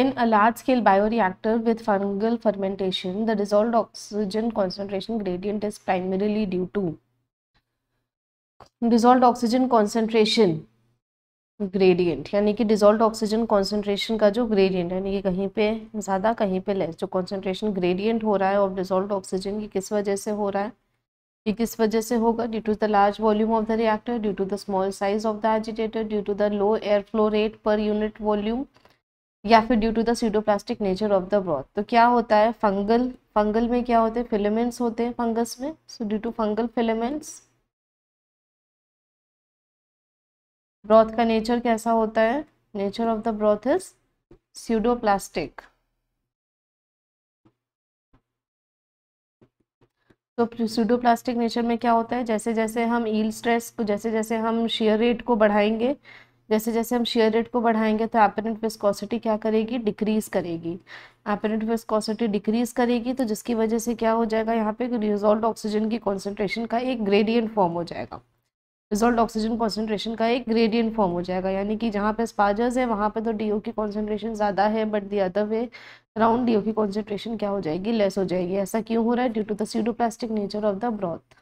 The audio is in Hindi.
In a large-scale bioreactor with fungal fermentation, the dissolved oxygen concentration gradient is primarily due to dissolved oxygen concentration gradient यानी कि डिजोल्व ऑक्सीजन कॉन्सेंट्रेशन का जो ग्रेडियंट यानी कि कहीं पे ज़्यादा कहीं पे लेस जो कॉन्सेंट्रेशन ग्रेडियंट हो रहा है और डिजोल्व ऑक्सीजन की किस वजह से हो रहा है ये किस वजह से होगा due to the large volume of the reactor due to the small size of the agitator due to the low air flow rate per unit volume या फिर due to the pseudoplastic nature of the broth तो क्या होता है फंगल फंगल में क्या होते हैं फिलेमेंट्स होते हैं फंगस में so due to fungal filaments broth का नेचर कैसा होता है nature of the broth is pseudoplastic तो सीडोप्लास्टिक नेचर में क्या होता है जैसे जैसे हम ईल स्ट्रेस को जैसे जैसे हम शेयर रेट को बढ़ाएंगे जैसे जैसे हम शेयर रेट को बढ़ाएंगे तो एपरेंट विस्कोसिटी क्या करेगी डिक्रीज करेगी एपरेंट विस्कोसिटी डिक्रीज करेगी तो जिसकी वजह से क्या हो जाएगा यहाँ पे रिजोल्ट ऑक्सीजन की कॉन्सेंट्रेशन का एक ग्रेडियंट फॉर्म हो जाएगा रिजोल्ट ऑक्सीजन कॉन्सेंट्रेशन का एक ग्रेडियंट फॉर्म हो जाएगा यानी कि जहाँ पे स्पाजर्स है वहाँ पे तो डी की कॉन्सेंट्रेशन ज़्यादा है but the other way round D की कॉन्सेंट्रेशन क्या हो जाएगी लेस हो जाएगी ऐसा क्यों हो रहा है due to the nature of the broth